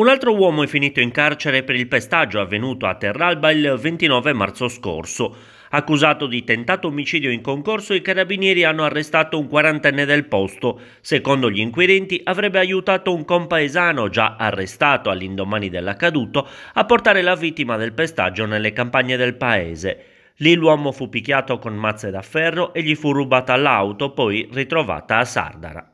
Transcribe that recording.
Un altro uomo è finito in carcere per il pestaggio avvenuto a Terralba il 29 marzo scorso. Accusato di tentato omicidio in concorso, i carabinieri hanno arrestato un quarantenne del posto. Secondo gli inquirenti avrebbe aiutato un compaesano già arrestato all'indomani dell'accaduto a portare la vittima del pestaggio nelle campagne del paese. Lì l'uomo fu picchiato con mazze da ferro e gli fu rubata l'auto, poi ritrovata a Sardara.